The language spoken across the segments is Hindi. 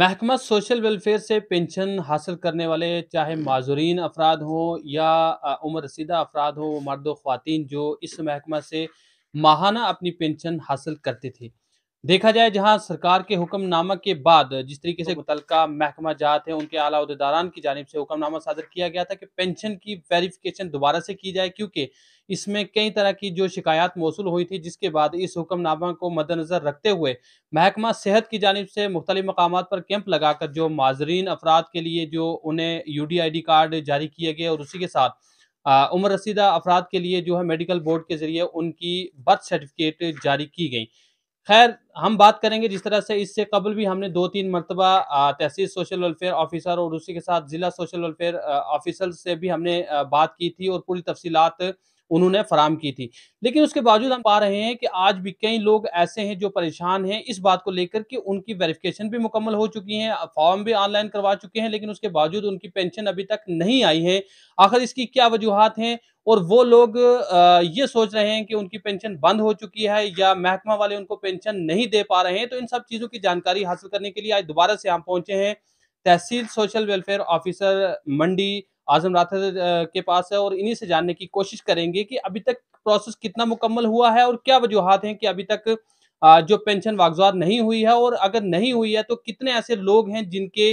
महकमा सोशल वेलफेयर से पेंशन हासिल करने वाले चाहे माजुरीन अफराद हों या उम्र रसीदा अफराद हो मर्द व ख़वान जो इस महकमा से माहाना अपनी पेंशन हासिल करती थी देखा जाए जहां सरकार के हुक्मनामा के बाद जिस तरीके से तो मुतलका महकमा जात है उनके आला अहदेदारान की जानब से हुक्मनामा सादर किया गया था कि पेंशन की वेरिफिकेशन दोबारा से की जाए क्योंकि इसमें कई तरह की जो शिकायत मौसू हुई थी जिसके बाद इस हुक्मनामा को मद्दनज़र रखते हुए महकमा सेहत की जानब से मुख्तलि मकाम पर कैंप लगाकर जो माजरीन अफराद के लिए जो उन्हें U D I D card जारी किए गए और उसी के साथ उम्र रसीदा अफराद के लिए जो है मेडिकल बोर्ड के जरिए उनकी बर्थ सर्टिफिकेट जारी की गई खैर हम बात करेंगे जिस तरह से इससे कबल भी हमने दो तीन मरतबा तहसील सोशल वेलफेयर ऑफिसर और उसी के साथ ज़िला सोशल वेलफेयर ऑफिसर से भी हमने बात की थी और पूरी तफसीत उन्होंने फराम की थी लेकिन उसके बावजूद हम पा रहे हैं कि आज भी कई लोग ऐसे हैं जो परेशान हैं इस बात को लेकर कि उनकी वेरिफिकेशन भी मुकम्मल हो चुकी है फॉर्म भी ऑनलाइन करवा चुके हैं लेकिन उसके बावजूद उनकी पेंशन अभी तक नहीं आई है आखिर इसकी क्या वजूहत हैं और वो लोग ये सोच रहे हैं कि उनकी पेंशन बंद हो चुकी है या महकमा वाले उनको पेंशन नहीं दे पा रहे हैं तो इन सब चीज़ों की जानकारी हासिल करने के लिए आज दोबारा से हम पहुंचे हैं तहसील social welfare officer Mandi Azam Rather के पास है और इन्हीं से जानने की कोशिश करेंगे कि अभी तक प्रोसेस कितना मुकम्मल हुआ है और क्या वजूहत हैं कि अभी तक जो पेंशन वागजार नहीं हुई है और अगर नहीं हुई है तो कितने ऐसे लोग हैं जिनके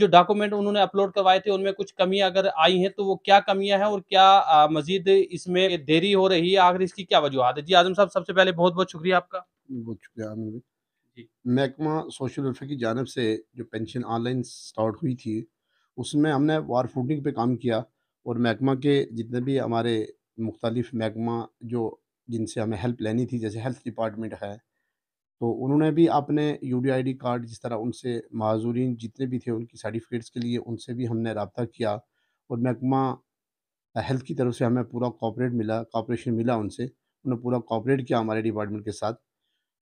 जो डॉक्यूमेंट उन्होंने अपलोड करवाए थे उनमें कुछ कमियां अगर आई हैं तो वो क्या कमियां हैं और क्या मजीद इसमें देरी हो रही है आखिर इसकी क्या वजूहत है जी आजम साहब सबसे पहले बहुत बहुत शुक्रिया आपका बहुत शुक्रिया महकमा सोशल वेलफेयर की जानब से जो पेंशन ऑनलाइन स्टार्ट हुई थी उसमें हमने वार फूडिंग पे काम किया और महकमा के जितने भी हमारे मुख्तलिफ महकमा जो जिनसे हमें हेल्प लेनी थी जैसे हेल्थ डिपार्टमेंट है तो उन्होंने भी अपने यू डी कार्ड जिस तरह उनसे माजूरीन जितने भी थे उनकी सर्टिफिकेट्स के लिए उनसे भी हमने रबता किया और महकमा हेल्थ की तरफ से हमें पूरा कॉपरेट मिला कॉपरेशन मिला उनसे उन्होंने पूरा कॉपरेट किया हमारे डिपार्टमेंट के साथ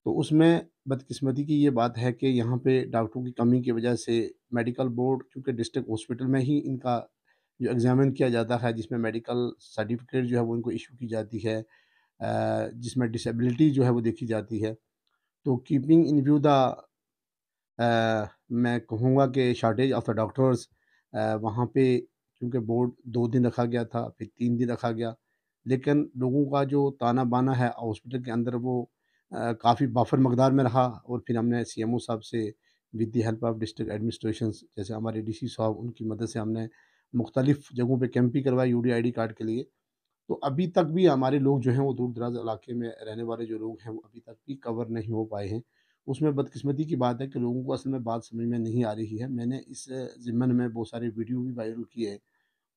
तो उसमें बदकिस्मती की ये बात है कि यहाँ पे डॉक्टरों की कमी की वजह से मेडिकल बोर्ड क्योंकि डिस्ट्रिक्ट हॉस्पिटल में ही इनका जो एग्ज़ामिन किया जाता है जिसमें मेडिकल सर्टिफिकेट जो है वो इनको इशू की जाती है जिसमें डिसेबिलिटी जो है वो देखी जाती है तो कीपिंग इन व्यू द मैं कहूँगा कि शार्टेज ऑफ द डॉक्टर्स वहाँ पे क्योंकि बोर्ड दो दिन रखा गया था फिर तीन दिन रखा गया लेकिन लोगों का जो ताना बाना है हॉस्पिटल के अंदर वो काफ़ी बाफर मकदार में रहा और फिर हमने सी एम ओ साहब से with the help of district administration जैसे हमारे डी सी साहब उनकी मदद से हमने मुख्तलिफ़ जगहों पर कैंप भी करवाए U D I D card के लिए तो अभी तक भी हमारे लोग जो हैं वो दूर दराज इलाके में रहने वाले जो लोग हैं वो अभी तक भी कवर नहीं हो पाए हैं उसमें बदकिस्मती की बात है कि लोगों को असल में बात समझ में नहीं आ रही है मैंने इस ज़िम्मन में बहुत सारे वीडियो भी वायरल किए हैं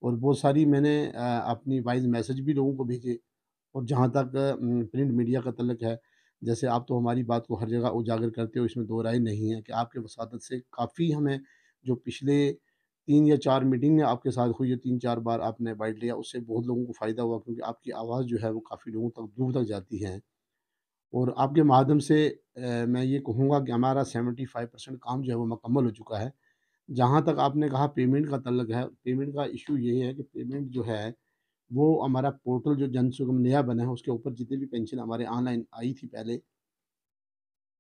और बहुत सारी मैंने अपनी वाइज मैसेज भी लोगों को भेजे और जहाँ तक प्रिंट मीडिया का तलक है जैसे आप तो हमारी बात को हर जगह उजागर करते हो इसमें दो राय नहीं है कि आपके वसादत से काफ़ी हमें जो पिछले तीन या चार मीटिंग में आपके साथ हुई है तीन चार बार आपने बाइट लिया उससे बहुत लोगों को फ़ायदा हुआ क्योंकि आपकी आवाज़ जो है वो काफ़ी लोगों तक दूर तक जाती है और आपके माध्यम से आ, मैं ये कहूँगा कि हमारा सेवेंटी फाइव परसेंट काम जो है वो मकम्मल हो चुका है जहाँ तक आपने कहा पेमेंट का तलक है पेमेंट का इशू ये है कि पेमेंट जो है वो हमारा पोर्टल जो जन सुगम नया बना है उसके ऊपर जितनी भी पेंशन हमारे ऑनलाइन आई थी पहले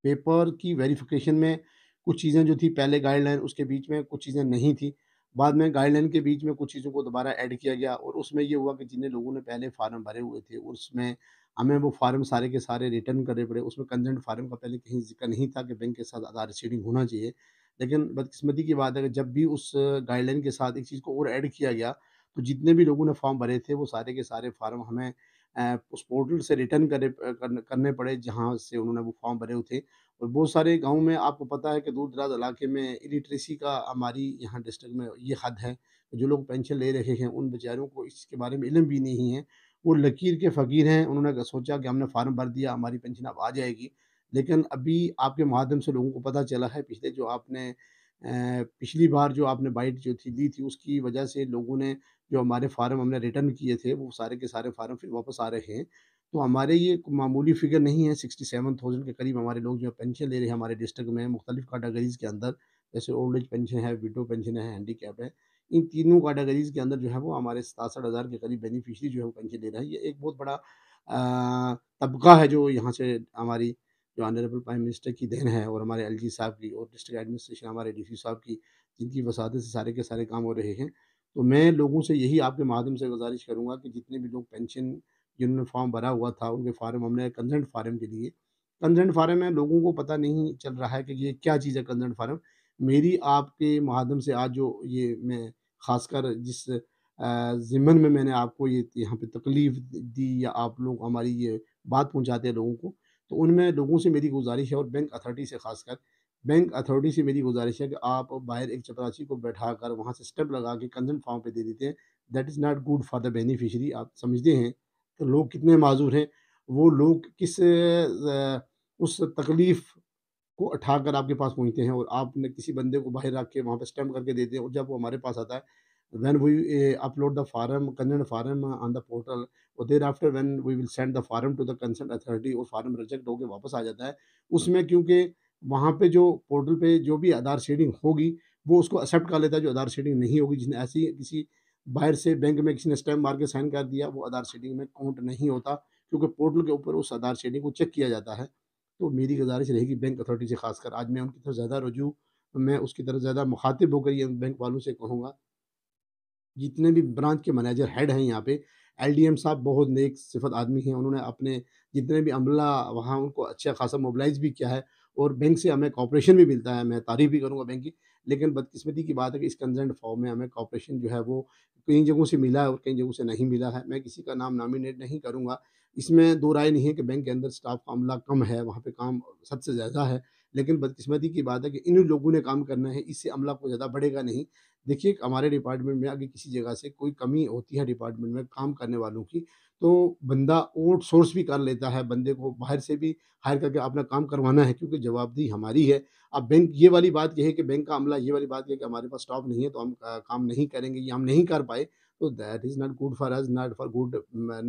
पेपर की वेरिफिकेशन में कुछ चीज़ें जो थी पहले गाइडलाइन उसके बीच में कुछ चीज़ें नहीं थी बाद में गाइडलाइन के बीच में कुछ चीज़ों को दोबारा ऐड किया गया और उसमें ये हुआ कि जिन लोगों ने पहले फार्म भरे हुए थे उसमें हमें वो फार्म सारे के सारे रिटर्न करने पड़े उसमें कंजेंट फार्म का पहले कहीं जिक्र नहीं था कि बैंक के साथ आधार सीडिंग होना चाहिए लेकिन बदकिस्मती की बात है कि जब भी उस गाइडलाइन के साथ एक चीज़ को और ऐड किया गया तो जितने भी लोगों ने फॉर्म भरे थे वो सारे के सारे फार्म हमें उस पोर्टल से रिटर्न करे करने पड़े जहाँ से उन्होंने वो फॉर्म भरे हुए थे और बहुत सारे गाँव में आपको पता है कि दूर दराज इलाके में इलिट्रेसी का हमारी यहाँ डिस्ट्रिक्ट में ये हद है जो लोग पेंशन ले रहे हैं उन बेचारों को इसके बारे में इलम भी नहीं है वो लकीर के फ़कीर हैं उन्होंने सोचा कि हमने फार्म भर दिया हमारी पेंशन अब आ जाएगी लेकिन अभी आपके माध्यम से लोगों को पता चला है पिछले जो आपने पिछली बार जो आपने बाइट जो थी दी थी उसकी वजह से लोगों ने जो हमारे फार्म हमने रिटर्न किए थे वो सारे के सारे फार्म फिर वापस आ रहे हैं तो हमारे ये मामूली फिगर नहीं है सिक्सटी सेवन थाउजेंड के करीब हमारे लोग जो है पेंशन ले रहे हैं हमारे डिस्ट्रिक्ट में मुख्तलिफ कैटागरीज़ के अंदर जैसे ओल्ड एज पेंशन है विडो पेंशन है हैंडी कैप है इन तीनों कैटागरीज़ के अंदर जो है वो हमारे सतासठ हज़ार के करीब बेनिफिशरी जो है वो पेंशन ले रहा है ये एक बहुत बड़ा तबका है जो यहाँ से हमारी जो ऑनरेबल प्राइम मिनिस्टर की देन है और हमारे एल साहब की और डिस्ट्रिक्ट एडमिनिस्ट्रेशन हमारे डी साहब की जिनकी वसादत से सारे के सारे काम हो रहे हैं तो मैं लोगों से यही आपके माध्यम से गुजारिश करूँगा कि जितने भी लोग पेंशन जिन्होंने फॉर्म भरा हुआ था उनके फार्म हमने कंजर्ट फार्म के लिए कंजेंट फार्म है लोगों को पता नहीं चल रहा है कि ये क्या चीज़ है कंजेंट फार्म मेरी आपके माध्यम से आज जो ये मैं खासकर जिस ज़िमन में मैंने आपको ये यहाँ पे तकलीफ़ दी या आप लोग हमारी ये बात पहुँचाते हैं लोगों को तो उनमें लोगों से मेरी गुजारिश है और बैंक अथॉरिटी से खासकर बैंक अथॉरिटी से मेरी गुजारिश है कि आप बाहर एक चपरासी को बैठा कर वहाँ से स्टेप लगा के कंजन फॉर्म पे दे देते हैं that is not good for the beneficiary आप समझते हैं कि तो लोग कितने माजूर हैं वो लोग किस उस तकलीफ़ को उठा कर आपके पास पहुँचते हैं और आपने किसी बंदे को बाहर रख के वहाँ पर स्टैम्प करके देते हैं और जब वो हमारे पास आता है when we upload the form कंजन फार्म ऑन द पोर्टल और there after when we will send the form to the concern authority और फार्म रिजेक्ट होकर वापस आ जाता है उसमें क्योंकि वहाँ पे जो पोर्टल पे जो भी आधार शेडिंग होगी वो उसको एक्सेप्ट कर लेता है जो आधार शेडिंग नहीं होगी जिसने ऐसी किसी बाहर से बैंक में किसी ने स्टैम्प मार के साइन कर दिया वो आधार शेडिंग में काउंट नहीं होता क्योंकि पोर्टल के ऊपर उस आधार शेडिंग को चेक किया जाता है तो मेरी गुजारिश रहेगी बैंक अथॉरिटी से खासकर आज मैं उनकी तरफ ज़्यादा रजू मैं उसकी तरफ ज़्यादा मुखातिब होकर ये बैंक वालों से कहूँगा जितने भी ब्रांच के मैनेजर हेड हैं यहाँ पे एलडीएम साहब बहुत नेक सिफत आदमी हैं उन्होंने अपने जितने भी अमला वहाँ उनको अच्छा खासा मोबलाइज भी किया है और बैंक से हमें कॉपरेशन भी मिलता है मैं तारीफ भी करूँगा बैंक की लेकिन बदकस्मती की बात है कि इस कंजर्न फॉर्म में हमें कॉपरेशन जो है वो कई जगहों से मिला है और कई जगहों से नहीं मिला है मैं किसी का नाम नामिनेट नहीं करूँगा इसमें दो राय नहीं है कि बैंक के अंदर स्टाफ का अमला कम है वहाँ पर काम सबसे ज़्यादा है लेकिन बदकस्मती की बात है कि इन लोगों ने काम करना है इससे अमला को ज़्यादा बढ़ेगा नहीं देखिए हमारे डिपार्टमेंट में अगर किसी जगह से कोई कमी होती है डिपार्टमेंट में काम करने वालों की तो बंदा आउट सोर्स भी कर लेता है बंदे को बाहर से भी हायर करके अपना काम करवाना है क्योंकि जवाबदेही हमारी है अब बैंक ये वाली बात यह है कि बैंक का अमला ये वाली बात है कि हमारे पास स्टाफ नहीं है तो हम काम नहीं करेंगे ये हम नहीं कर पाए तो that is not good for us not for good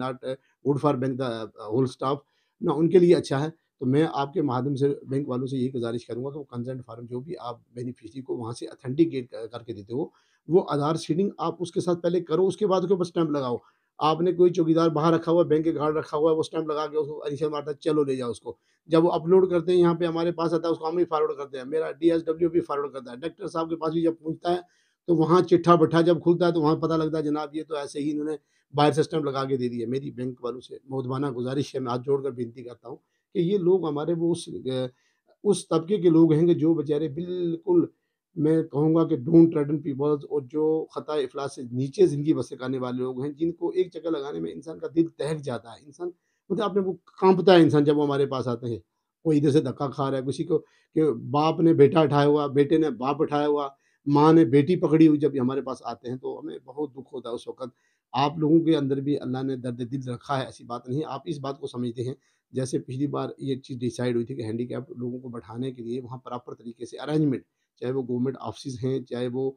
not good for bank the whole staff ना उनके लिए अच्छा है तो मैं आपके माध्यम से बैंक वालों से यही गुजारिश करूँगा कि वो कंसेंट फार्म जो भी आप बेनिफिशरी को वहाँ से अथेंटिकेट करके देते हो वो आधार सीडिंग आप उसके साथ पहले करो उसके बाद उसके ऊपर स्टैंप लगाओ आपने कोई चौकीदार बाहर रखा हुआ है बैंक के घाट रखा हुआ है वो स्टैंप लगा के उसको अरिशन मारता है चलो ले जाओ उसको जब वो अपलोड करते हैं यहाँ पे हमारे पास आता है उसको हम भी फॉरवर्ड करते हैं मेरा डी भी फॉरवर्ड करता है डॉक्टर साहब के पास भी जब पूछता है तो वहाँ चिट्ठा बट्ठा जब खुलता है तो वहाँ पता लगता है जनाब ये तो ऐसे ही इन्होंने बाहर से स्टैंप लगा के दे दिया मेरी बैंक वालों से मोहदबाना गुजारिश है मैं हाथ जोड़कर विनती करता हूँ कि ये लोग हमारे वो उस उस तबके के लोग हैं कि जो बेचारे बिल्कुल मैं कहूँगा कि डोंट ट्रेडन पीपल्स और जो ख़ता अफलास से नीचे ज़िंदगी करने वाले लोग हैं जिनको एक चक्कर लगाने में इंसान का दिल तहक जाता है इंसान मतलब आपने वो कांपता है इंसान जब वो हमारे पास आते हैं कोई इधर से धक्का खा रहा है किसी को कि बाप ने बेटा उठाया हुआ बेटे ने बाप उठाया हुआ माँ ने बेटी पकड़ी हुई जब हमारे पास आते हैं तो हमें बहुत दुख होता है उस वक्त आप लोगों के अंदर भी अल्लाह ने दर्द दिल रखा है ऐसी बात नहीं आप इस बात को समझते हैं जैसे पिछली बार ये चीज़ डिसाइड हुई थी कि हैंडी लोगों को बैठाने के लिए वहाँ प्रॉपर तरीके से अरेंजमेंट चाहे वो गवर्नमेंट ऑफिस हैं चाहे वो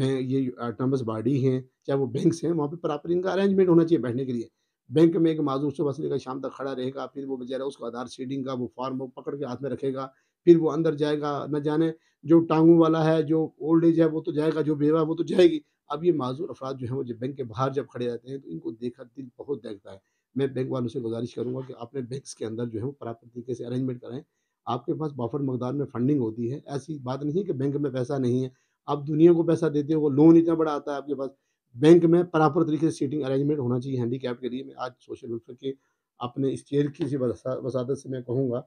ये ऑटोनमस बॉडी हैं चाहे वो बैंक्स हैं वहाँ पर प्रॉपर इनका अरेंजमेंट होना चाहिए बैठने के लिए बैंक में एक माजूर सुबह बसने का शाम तक खड़ा रहेगा फिर वो बेचारा उसको आधार सीडिंग का वो फॉर्म वो पकड़ के हाथ में रखेगा फिर वो अंदर जाएगा न जाने जो टांगों वाला है जो ओल्ड एज है वो तो जाएगा जो बेवा वो तो जाएगी अब ये माजूर अफराद जो है वो जब बैंक के बाहर जब खड़े रहते हैं तो इनको देखा दिल बहुत देखता है मैं बैंक वालों से गुजारिश करूँगा कि आपने बैंक के अंदर जो है वो प्राप्त तरीके से अरेंजमेंट कराएं आपके पास बफर मकदार में फंडिंग होती है ऐसी बात नहीं कि बैंक में पैसा नहीं है आप दुनिया को पैसा देते हो लोन इतना बड़ा आता है आपके पास बैंक में प्रॉपर तरीके से सीटिंग अरेंजमेंट होना चाहिए हैंडी कैप के लिए मैं आज सोशल वेलफेयर के अपने इस चेयर की वसादत से मैं कहूँगा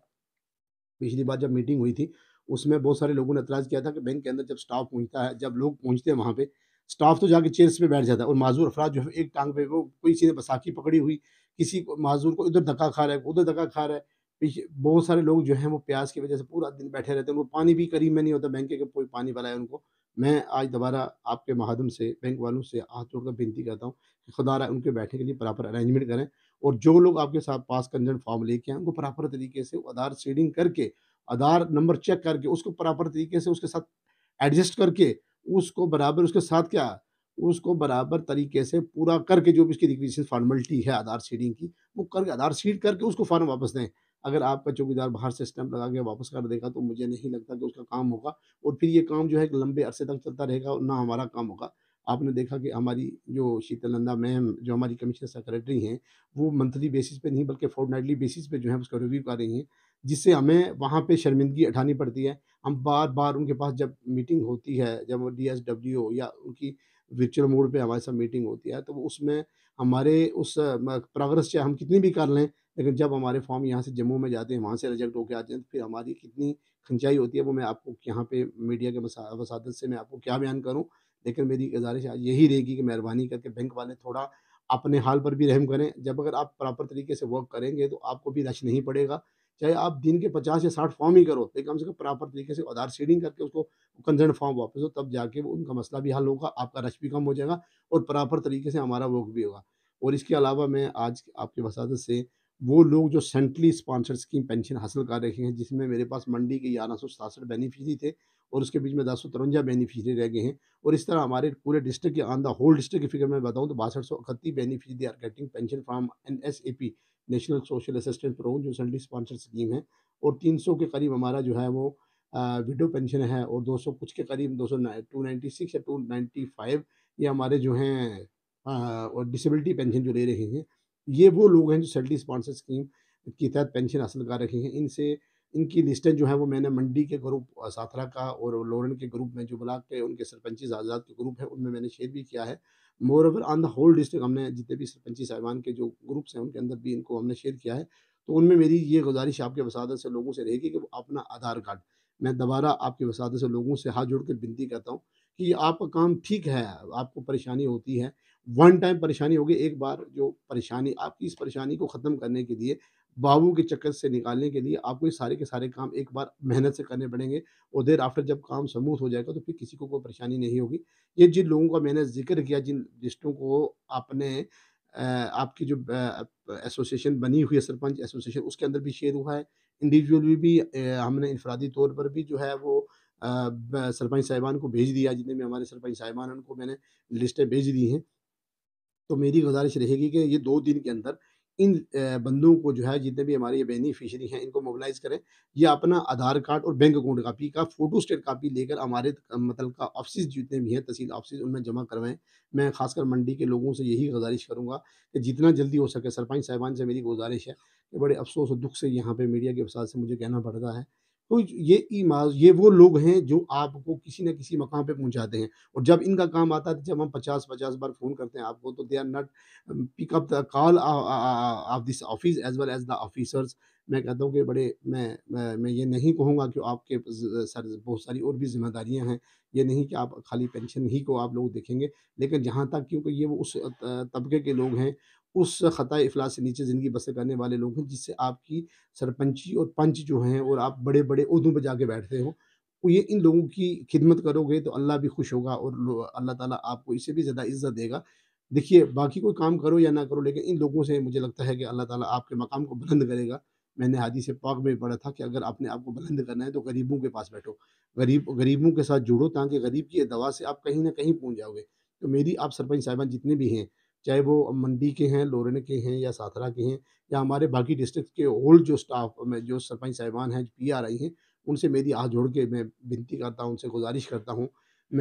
पिछली बार जब मीटिंग हुई थी उसमें बहुत सारे लोगों ने एतराज़ किया था कि बैंक के अंदर जब स्टाफ पहुँचता है जब लोग पहुँचते हैं वहाँ पर स्टाफ तो जाके चेयर्स पे बैठ जाता है और माजूर अफराज जो है एक टांग पे वो कोई किसी ने बसाखी पकड़ी हुई किसी को माजूर को इधर धक्का खा रहा है उधर धक्का खा रहा है पीछे बहुत सारे लोग जो हैं वो प्यास की वजह से पूरा दिन बैठे रहते हैं उनको पानी भी करीब में नहीं होता बैंक के कोई पानी है उनको मैं आज दोबारा आपके महादम से बैंक वालों से हाथ जोड़कर विनती करता हूँ कि खुदा रहा उनके बैठने के लिए प्रॉपर अरेंजमेंट करें और जो लोग आपके साथ पास कंजन फॉर्म लेके आए उनको प्रॉपर तरीके से आधार सीडिंग करके आधार नंबर चेक करके उसको प्रॉपर तरीके से उसके साथ एडजस्ट करके उसको बराबर उसके साथ क्या उसको बराबर तरीके से पूरा करके जो भी उसकी रिक्वेशन फॉर्मेलिटी है आधार सीडिंग की वो करके आधार सीड करके उसको फॉर्म वापस दें अगर आपका चौकीदार बाहर से स्टैंप लगा के वापस कर देगा तो मुझे नहीं लगता कि उसका काम होगा और फिर ये काम जो है लंबे अरसे तक चलता रहेगा और ना हमारा काम होगा आपने देखा कि हमारी जो शीतलंदा मैम जो हमारी कमिश्नर सेक्रेटरी हैं वो मंथली बेसिस पे नहीं बल्कि फोर्टनाइटली बेसिस पे जो है उसका रिव्यू कर रही हैं जिससे हमें वहाँ पे शर्मिंदगी उठानी पड़ती है हम बार बार उनके पास जब मीटिंग होती है जब डी एस डब्ल्यू या उनकी विचुअल मोड पे हमारे साथ मीटिंग होती है तो उसमें हमारे उस प्रोग्रेस चाहे हम कितनी भी कर लें लेकिन जब हमारे फॉर्म यहाँ से जम्मू में जाते हैं वहाँ से रिजेक्ट होकर आते हैं तो फिर हमारी कितनी खंचाई होती है वो मैं आपको यहाँ पे मीडिया के वसादत से मैं आपको क्या बयान करूँ लेकिन मेरी गुजारिश आज यही रहेगी कि मेहरबानी करके बैंक वाले थोड़ा अपने हाल पर भी रहम करें जब अगर आप प्रॉपर तरीके से वर्क करेंगे तो आपको भी रश नहीं पड़ेगा चाहे आप दिन के पचास या साठ फॉर्म ही करो तो कम से कम प्रॉपर तरीके से आधार सीडिंग करके उसको कंसर्न फॉर्म वापस हो तब जाके उनका मसला भी हल होगा आपका रश भी कम हो जाएगा और प्रॉपर तरीके से हमारा वर्क भी होगा और इसके अलावा मैं आज आपकी वसादत से वो लोग जो सेंट्रली स्पॉन्सर स्कीम पेंशन हासिल कर रहे हैं जिसमें मेरे पास मंडी के ग्यारह सौ सतासठ बेनिफिशरी थे और उसके बीच में दस सौ तिरवंजा बेनिफिशरी रह गए हैं और इस तरह हमारे पूरे डिस्ट्रिक्ट के ऑन द होल डिस्ट्रिक्ट की फिगर में बताऊँ तो बासठ सौ इकतीस beneficiary they are getting pension from N S A P national social assistance programme जो सेंट्रली स्पॉन्सर स्कीम है और 300 के करीब हमारा जो है वो विडो पेंशन है और 200 कुछ के करीब 200 सिक्स या 295 ये हमारे जो हैं और डिसेबिलिटी पेंशन जो ले रहे हैं ये वो लोग हैं जो सेंट्रली स्पॉन्सर स्कीम के तहत पेंशन हासिल कर रखे हैं इनसे इनकी लिस्टें जो हैं वो मैंने मंडी के ग्रुप साथरा का और लोरन के ग्रुप में जो ब्लाक के उनके सरपंची आजाद के ग्रुप हैं उनमें मैंने शेयर भी किया है moreover on the whole district हमने जितने भी सरपंची साहिबान के जो ग्रुप्स हैं उनके अंदर भी इनको हमने शेयर किया है तो उनमें मेरी ये गुजारिश आपके वसादत से लोगों से रहेगी कि वो अपना आधार कार्ड मैं दोबारा आपके वसादत से लोगों से हाथ जोड़ कर विनती करता हूँ कि आपका काम ठीक है आपको परेशानी होती है वन टाइम परेशानी होगी एक बार जो परेशानी आपकी इस परेशानी को ख़त्म करने के लिए बाबू के चक्कर से निकालने के लिए आपको ये सारे के सारे काम एक बार मेहनत से करने पड़ेंगे और देर आफ्टर जब काम समूथ हो जाएगा तो फिर किसी को कोई परेशानी नहीं होगी ये जिन लोगों का मैंने जिक्र किया जिन लिस्टों को आपने आपकी जो एसोसिएशन बनी हुई है सरपंच एसोसिएशन उसके अंदर भी शेयर हुआ है इंडिविजुअल भी, भी हमने इनफरादी तौर पर भी जो है वो सरपंच साहिबान को भेज दिया जितने भी हमारे सरपंच साहिबान उनको मैंने लिस्टें भेज दी हैं तो मेरी गुजारिश रहेगी कि ये दो दिन के अंदर इन बंदों को जो है जितने भी हमारे ये बेनिफिशरी हैं इनको मोबिलाइज करें ये अपना आधार कार्ड और बैंक अकाउंट कापी का फोटो स्टेट कापी लेकर हमारे मतलब का ऑफिस जितने भी हैं तहसील ऑफिस उनमें जमा करवाएं मैं खासकर मंडी के लोगों से यही गुजारिश करूँगा कि जितना जल्दी हो सके सरपंच साहिबान से मेरी गुजारिश है कि बड़े अफसोस और दुख से यहाँ पर मीडिया के फसाद से मुझे कहना पड़ रहा है तो ये ईमाज ये वो लोग हैं जो आपको किसी न किसी मकाम पे पहुंचाते हैं और जब इनका काम आता है तो जब हम पचास पचास बार फ़ोन करते हैं आपको तो they are not pick up the call of this office as well as the officers मैं कहता हूँ कि बड़े मैं मैं, मैं ये नहीं कहूँगा कि आपके सर बहुत सारी और भी जिम्मेदारियाँ हैं ये नहीं कि आप खाली पेंशन ही को आप लोग देखेंगे लेकिन जहाँ तक क्योंकि ये वो उस तबके के लोग हैं उस ख़ता अफलास से नीचे ज़िंदगी बसर करने वाले लोग हैं जिससे आपकी सरपंची और पंच जो हैं और आप बड़े बड़े उहदों पर जाके बैठते हो तो ये इन लोगों की खिदमत करोगे तो अल्लाह भी खुश होगा और अल्लाह ताला आपको इसे भी ज़्यादा इज्जत देगा देखिए बाकी कोई काम करो या ना करो लेकिन इन लोगों से मुझे लगता है कि अल्लाह ताला आपके मकाम को बुलंद करेगा मैंने हादी से पाक में पढ़ा था कि अगर आपने आपको बुलंद करना है तो गरीबों के पास बैठो गरीब गरीबों के साथ जुड़ो ताकि गरीब की दवा से आप कहीं ना कहीं पहुँच जाओगे तो मेरी आप सरपंच साहिबान जितने भी हैं चाहे वो मंडी के हैं लोरन के हैं या साथरा के हैं या हमारे बाकी डिस्ट्रिक्ट के ओल्ड जो स्टाफ में जो सरपंच साहिबान हैं पी आर आई हैं उनसे मेरी हाथ जोड़ के मैं विनती करता हूँ उनसे गुजारिश करता हूँ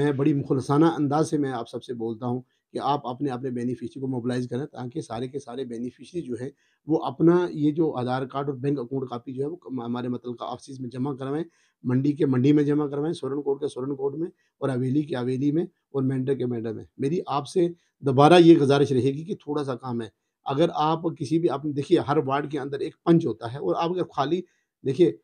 मैं बड़ी मुखलसाना अंदाज से मैं आप सबसे बोलता हूँ कि आप अपने अपने बेनिफिशरी को मोबिलाइज करें ताकि सारे के सारे बेनिफिशरी जो है वो अपना ये जो आधार कार्ड और बैंक अकाउंट कापी जो है वो हमारे मतलब का ऑफिस में जमा करवाएं मंडी के मंडी में जमा करवाएं सोरन कोर्ट के सोरन कोर्ट में और हवेली के हवेली में और मेंडर के मेंडर में मेरी आपसे दोबारा ये गुजारिश रहेगी कि थोड़ा सा काम है अगर आप किसी भी आप देखिए हर वार्ड के अंदर एक पंच होता है और आप अगर खाली देखिए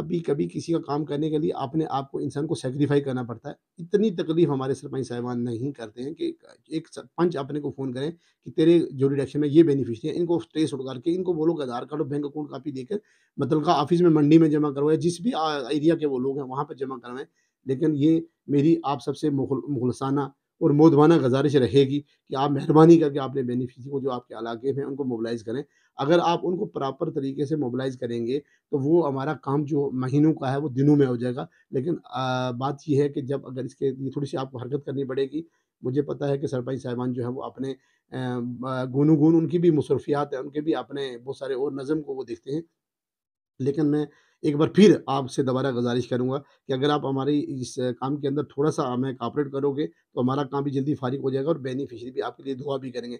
कभी कभी किसी का काम करने के लिए आपने आपको इंसान को सेक्रीफाई करना पड़ता है इतनी तकलीफ हमारे सरपंच साहबान नहीं करते हैं कि एक सरपंच अपने को फ़ोन करें कि तेरे जो डिडक्शन में ये बेनिफिशरी है इनको ट्रेस उड़ करके इनको बोलो कि आधार कार्ड और बैंक अकाउंट कापी देकर मतलब का ऑफिस में मंडी में जमा करवाए जिस भी एरिया के वो लोग हैं वहाँ पर जमा करवाएं लेकिन ये मेरी आप सबसे मुखलसाना और मोदवाना गुजारिश रहेगी कि आप मेहरबानी करके अपने बेनिफिशरी को जो आपके इलाके में उनको मोबलाइज़ करें अगर आप उनको प्रॉपर तरीके से मोबलाइज़ करेंगे तो वो हमारा काम जो महीनों का है वो दिनों में हो जाएगा लेकिन आ, बात यह है कि जब अगर इसके लिए थोड़ी सी आपको हरकत करनी पड़ेगी मुझे पता है कि सरपंच साहिबान जो है वो अपने गुनो गुन उनकी भी मसरूफियात है उनके भी अपने बहुत सारे और नज़म को वो देखते हैं लेकिन मैं एक बार फिर आपसे दोबारा गुजारिश करूँगा कि अगर आप हमारे इस काम के अंदर थोड़ा सा हमें कॉपरेट करोगे तो हमारा काम भी जल्दी फारिग हो जाएगा और बेनिफिशरी भी आपके लिए दुआ भी करेंगे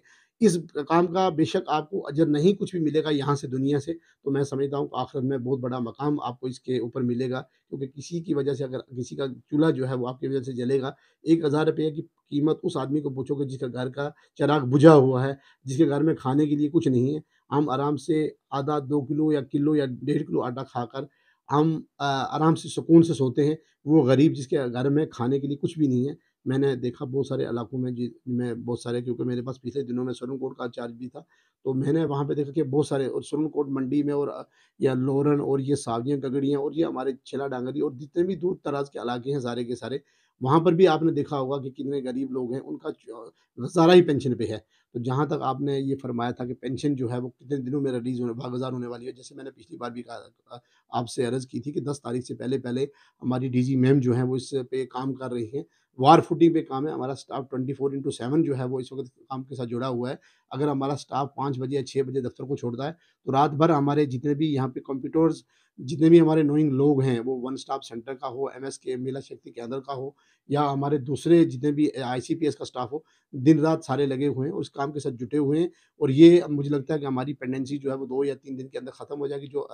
इस काम का बेशक आपको अजर नहीं कुछ भी मिलेगा यहाँ से दुनिया से तो मैं समझता हूँ आखिरत में बहुत बड़ा मकाम आपको इसके ऊपर मिलेगा क्योंकि किसी की वजह से अगर किसी का चूल्हा जो है वो आपकी वजह से जलेगा एक हज़ार रुपये की कीमत उस आदमी को पूछोगे जिसका घर का चराग बुझा हुआ है जिसके घर में खाने के लिए कुछ नहीं है हम आराम से आधा दो किलो या किलो या डेढ़ किलो आटा खाकर हम आराम से सुकून से सोते हैं वो गरीब जिसके घर में खाने के लिए कुछ भी नहीं है मैंने देखा बहुत सारे इलाकों में जी मैं बहुत सारे क्योंकि मेरे पास पिछले दिनों में सुरन कोट का चार्ज भी था तो मैंने वहाँ पे देखा कि बहुत सारे और सुरन कोट मंडी में और या लोरन और ये सावजियाँ गगड़ियाँ और ये हमारे छिला डांगरी और जितने भी दूर दराज के इलाके हैं सारे के सारे वहाँ पर भी आपने देखा होगा कि कितने गरीब लोग हैं उनका गुजारा ही पेंशन पे है तो जहाँ तक आपने ये फरमाया था कि पेंशन जो है वो कितने दिनों में रिलीज़ होने भागुजार होने वाली है जैसे मैंने पिछली बार भी कहा आपसे अर्ज़ की थी कि दस तारीख से पहले पहले हमारी डी मैम जो है वो इस पे काम कर रही है वार फुटिंग पे काम है हमारा staff twenty four into seven जो है वो इस वक्त काम के साथ जुड़ा हुआ है अगर हमारा स्टाफ पाँच बजे या छः बजे दफ्तर को छोड़ता है तो रात भर हमारे जितने भी यहाँ पे कंप्यूटर्स जितने भी हमारे नोइंग लोग हैं वो वन स्टॉप सेंटर का हो एम एस के मेला शक्ति केंद्र का हो या हमारे दूसरे जितने भी आई का स्टाफ हो दिन रात सारे लगे हुए हैं उस काम के साथ जुटे हुए हैं और ये मुझे लगता है कि हमारी पेंडेंसी जो है वो दो या तीन दिन के अंदर ख़त्म हो जाएगी जो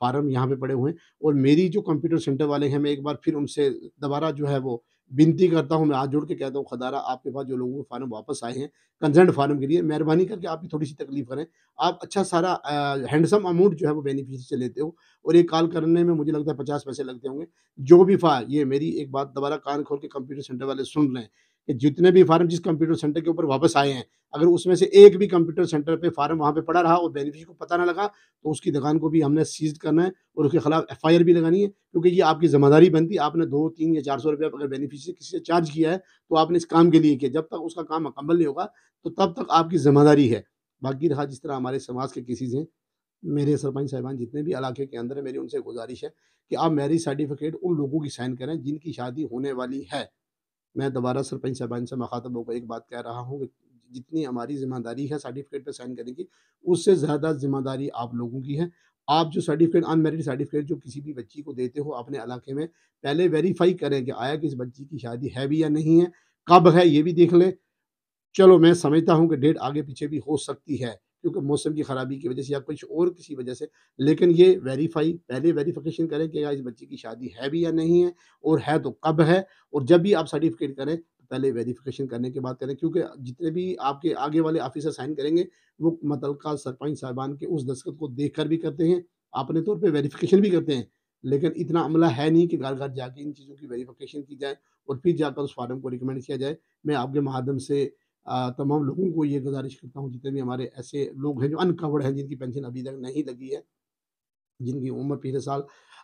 फार्म यहाँ पे पड़े हुए हैं और मेरी जो कंप्यूटर सेंटर वाले हैं मैं एक बार फिर उनसे दोबारा जो है वो विनती करता हूँ मैं आज जोड़ के कहता हूँ खदारा आपके पास जो लोगों के फार्म वापस आए हैं कंजर्न फार्म के लिए मेहरबानी करके आप भी थोड़ी सी तकलीफ करें आप अच्छा सारा हैंडसम अमाउंट जो है वो बेनिफिशियरी से लेते हो और ये कॉल करने में मुझे लगता है पचास पैसे लगते होंगे जो भी फा ये मेरी एक बात दोबारा कान खोल के कंप्यूटर सेंटर वाले सुन रहे हैं कि जितने भी फार्म जिस कंप्यूटर सेंटर के ऊपर वापस आए हैं अगर उसमें से एक भी कंप्यूटर सेंटर पे फार्म वहाँ पे पड़ा रहा और बेनिफिशियरी को पता ना लगा तो उसकी दुकान को भी हमने सीज करना है और उसके खिलाफ एफ भी लगानी है क्योंकि ये आपकी जिम्मेदारी बनती है आपने दो तीन या चार सौ रुपये अगर बेनिफिशियरी किसी से चार्ज किया है तो आपने इस काम के लिए किया जब तक उसका काम मुकम्मल नहीं होगा तो तब तक आपकी जिम्मेदारी है बाकी रहा जिस तरह हमारे समाज के केसेज हैं मेरे सरपंच साहबान जितने भी इलाके के अंदर है मेरी उनसे गुजारिश है कि आप मैरिज सर्टिफिकेट उन लोगों की साइन करें जिनकी शादी होने वाली है मैं दोबारा सरपंच साहबान से मखातब होकर एक बात कह रहा हूँ कि जितनी हमारी जिम्मेदारी है सर्टिफिकेट पर साइन करने की उससे ज़्यादा जिम्मेदारी आप लोगों की है आप जो सर्टिफिकेट अनमेरिड सर्टिफिकेट जो किसी भी बच्ची को देते हो अपने इलाके में पहले वेरीफाई करें कि आया किस बच्ची की शादी है भी या नहीं है कब है ये भी देख लें चलो मैं समझता हूँ कि डेट आगे पीछे भी हो सकती है क्योंकि मौसम की ख़राबी की वजह से या कुछ और किसी वजह से लेकिन ये वेरीफाई पहले वेरीफिकेशन करें कि इस बच्ची की शादी है भी या नहीं है और है तो कब है और जब भी आप सर्टिफिकेट करें तो पहले वेरीफिकेशन करने के बाद करें क्योंकि जितने भी आपके आगे वाले ऑफिसर साइन करेंगे वो मतलका सरपंच साहबान के उस दस्खत को देख कर भी करते हैं अपने तौर पर वेरीफिकेशन भी करते हैं लेकिन इतना अमला है नहीं कि घर घर जाके इन चीज़ों की वेरीफिकेशन की जाए और फिर जाकर उस फार्म को रिकमेंड किया जाए मैं आपके माध्यम से तमाम लोगों को ये गुजारिश करता हूँ जितने भी हमारे ऐसे लोग हैं जो अनकवर्ड हैं जिनकी पेंशन अभी तक नहीं लगी है जिनकी उम्र पिछले साल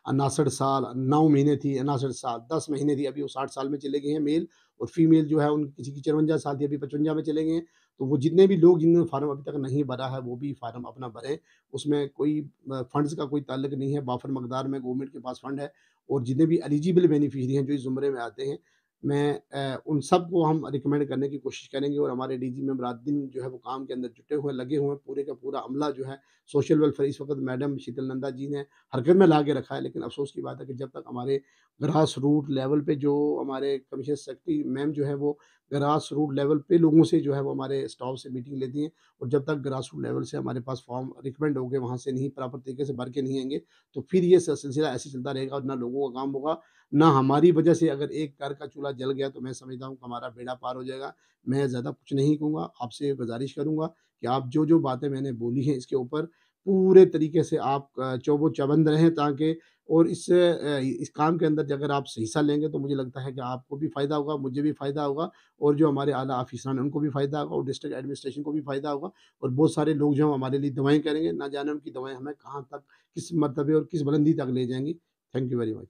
उनासठ साल नौ महीने थी उनासठ साल दस महीने थी अभी वो साठ साल में चले गए हैं मेल और फीमेल जो है उन किसी की चरवंजा साल थी अभी पचवंजा में चले गए हैं तो वो जितने भी लोग जिन्होंने फार्म अभी तक नहीं भरा है वो भी फार्म अपना भरें उसमें कोई फंड्स का कोई ताल्लुक नहीं है बाफर मकदार में गवर्नमेंट के पास फंड है और जितने भी एलिजिबल बेनिफिशरी हैं जो इस ज़ुमरे में आते हैं मैं उन सब को हम रिकमेंड करने की कोशिश करेंगे और हमारे डी मैम रात दिन जो है वो काम के अंदर जुटे हुए लगे हुए हैं पूरे का पूरा अमला जो है सोशल वेलफेयर इस वक्त मैडम शीतल नंदा जी ने हरकत में ला के रखा है लेकिन अफसोस की बात है कि जब तक हमारे ग्रास रूट लेवल पे जो हमारे कमीशन सेक्रेटरी मैम जो है वो ग्रास रूट लेवल पे लोगों से जो है वो हमारे स्टाफ से मीटिंग लेती हैं और जब तक ग्रास रूट लेवल से हमारे पास फॉर्म रिकमेंड हो गए वहाँ से नहीं प्रॉपर तरीके से भर के नहीं आएंगे तो फिर ये सिलसिला ऐसे चलता रहेगा और ना लोगों का काम होगा ना हमारी वजह से अगर एक घर का चूल्हा जल गया तो मैं समझता हूँ हमारा बेड़ा पार हो जाएगा मैं ज़्यादा कुछ नहीं कहूँगा आपसे गुजारिश करूँगा कि आप जो जो बातें मैंने बोली हैं इसके ऊपर पूरे तरीके से आप चौबो चबंद रहें ताकि और इस इस काम के अंदर अगर आप हिस्सा लेंगे तो मुझे लगता है कि आपको भी फ़ायदा होगा मुझे भी फ़ायदा होगा और जो हमारे आला हैं उनको भी फ़ायदा होगा और डिस्ट्रिक्ट एडमिनिस्ट्रेशन को भी फ़ायदा होगा और बहुत सारे लोग जो हमारे लिए दवाएँ करेंगे ना जाने उनकी दवाएँ हमें कहाँ तक किस मरतबे और किस बुलंदी तक ले जाएंगी थैंक यू वेरी मच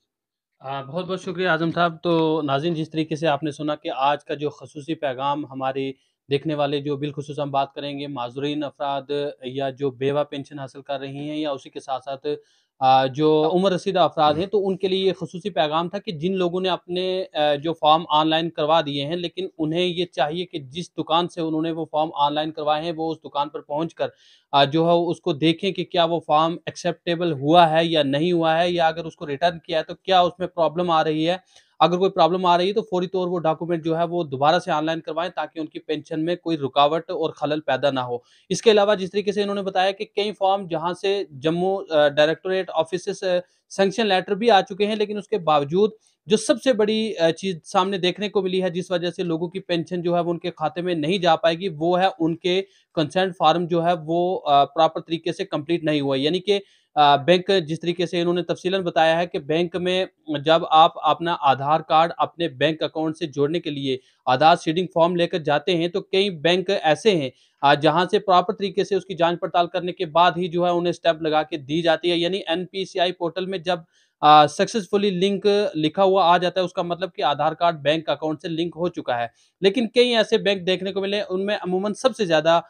आ, बहुत बहुत शुक्रिया आजम साहब तो नाजिन जिस तरीके से आपने सुना कि आज का जो खसूसी पैगाम हमारे देखने वाले जो बिलखसूस हम बात करेंगे माजरीन अफराद या जो बेवा पेंशन हासिल कर रही हैं या उसी के साथ साथ जो उम्र रसीदा अफराद हैं तो उनके लिए ये खसूसी पैगाम था कि जिन लोगों ने अपने जो फॉर्म ऑनलाइन करवा दिए हैं लेकिन उन्हें ये चाहिए कि जिस दुकान से उन्होंने वो फॉर्म ऑनलाइन करवाए हैं वो उस दुकान पर पहुँच कर जो है उसको देखें कि क्या वो फॉर्म एक्सेप्टेबल हुआ है या नहीं हुआ है या अगर उसको रिटर्न किया है तो क्या उसमें प्रॉब्लम आ रही है अगर कोई प्रॉब्लम आ रही है तो फौरी तौर वो डॉक्यूमेंट जो है वो दोबारा से ऑनलाइन करवाएं ताकि उनकी पेंशन में कोई रुकावट और खलल पैदा ना हो इसके अलावा जिस तरीके से इन्होंने बताया कि कई फॉर्म जहाँ से Jammu directorate office sanction letter भी आ चुके हैं लेकिन उसके बावजूद जो सबसे बड़ी चीज सामने देखने को मिली है जिस वजह से लोगों की पेंशन जो है वो उनके खाते में नहीं जा पाएगी वो है उनके कंसेंट फॉर्म जो है वो प्रॉपर तरीके से कंप्लीट नहीं हुआ यानी कि बैंक जिस तरीके से इन्होंने तफसीला बताया है कि बैंक में जब आप अपना आधार कार्ड अपने बैंक अकाउंट से जोड़ने के लिए आधार सीडिंग फॉर्म लेकर जाते हैं तो कई बैंक ऐसे हैं जहां से प्रॉपर तरीके से उसकी जांच पड़ताल करने के बाद ही जो है उन्हें स्टेप लगा के दी जाती है यानी एनपीसीआई पोर्टल में जब सक्सेसफुली लिंक लिखा हुआ आ जाता है उसका मतलब कि आधार कार्ड बैंक अकाउंट से लिंक हो चुका है लेकिन कई ऐसे बैंक देखने को मिले उनमें अमूमन सबसे ज़्यादा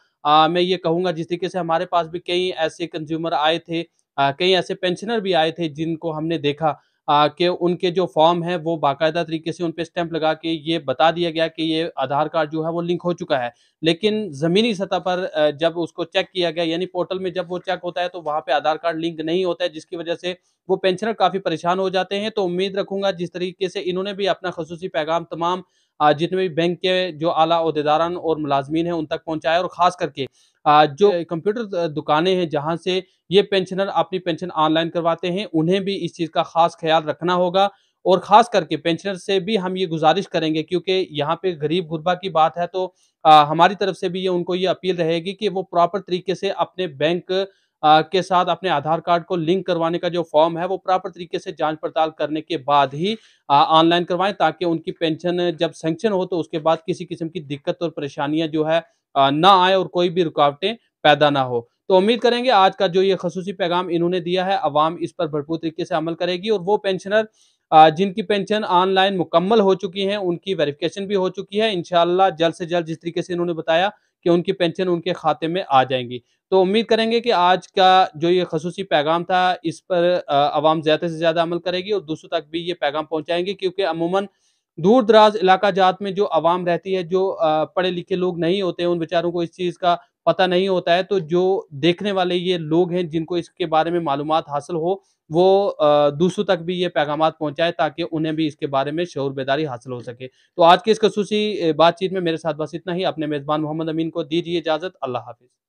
मैं ये कहूँगा जिस तरीके से हमारे पास भी कई ऐसे कंज्यूमर आए थे कई ऐसे पेंशनर भी आए थे जिनको हमने देखा कि उनके जो फॉर्म है वो बाकायदा तरीके से उन पर स्टैंप लगा के ये बता दिया गया कि ये आधार कार्ड जो है वो लिंक हो चुका है लेकिन ज़मीनी सतह पर जब उसको चेक किया गया यानी पोर्टल में जब वो चेक होता है तो वहाँ पे आधार कार्ड लिंक नहीं होता है जिसकी वजह से वो पेंशनर काफ़ी परेशान हो जाते हैं तो उम्मीद रखूंगा जिस तरीके से इन्होंने भी अपना खसूसी पैगाम तमाम जितने भी बैंक के जो आला अहदेदारान और मुलाजमीन हैं उन तक पहुँचाया और ख़ास करके जो कंप्यूटर दुकानें हैं जहां से ये पेंशनर अपनी पेंशन ऑनलाइन करवाते हैं उन्हें भी इस चीज़ का खास ख्याल रखना होगा और ख़ास करके पेंशनर से भी हम ये गुजारिश करेंगे क्योंकि यहाँ पे गरीब गुरबा की बात है तो आ, हमारी तरफ से भी ये उनको ये अपील रहेगी कि वो प्रॉपर तरीके से अपने बैंक आ, के साथ अपने आधार कार्ड को लिंक करवाने का जो फॉर्म है वो प्रॉपर तरीके से जांच पड़ताल करने के बाद ही ऑनलाइन करवाएं ताकि उनकी पेंशन जब सेंक्शन हो तो उसके बाद किसी किस्म की दिक्कत और परेशानियां जो है ना आए और कोई भी रुकावटें पैदा ना हो तो उम्मीद करेंगे आज का जो ये खसूसी पैगाम इन्होंने दिया है अवाम इस पर भरपूर तरीके से अमल करेगी और वो पेंशनर जिनकी पेंशन ऑनलाइन मुकम्मल हो चुकी है उनकी वेरिफिकेशन भी हो चुकी है इनशाला जल्द से जल्द जिस तरीके से इन्होंने बताया कि उनकी पेंशन उनके खाते में आ जाएंगी तो उम्मीद करेंगे कि आज का जो ये खसूसी पैगाम था इस पर आवाम ज़्यादा से ज़्यादा अमल करेगी और दूसरों तक भी ये पैगाम पहुंचाएंगे क्योंकि अमूमन दूर दराज इलाका जात में जो आवाम रहती है जो पढ़े लिखे लोग नहीं होते उन बेचारों को इस चीज़ का पता नहीं होता है तो जो देखने वाले ये लोग हैं जिनको इसके बारे में मालूम हासिल हो वो दूसरों तक भी ये पैगाम पहुंचाए ताकि उन्हें भी इसके बारे में शौर बेदारी हासिल हो सके तो आज की इस खसूसी बातचीत में मेरे साथ बस इतना ही अपने मेज़बान मोहम्मद अमीन को दीजिए इजाज़त अल्लाह हाफिज़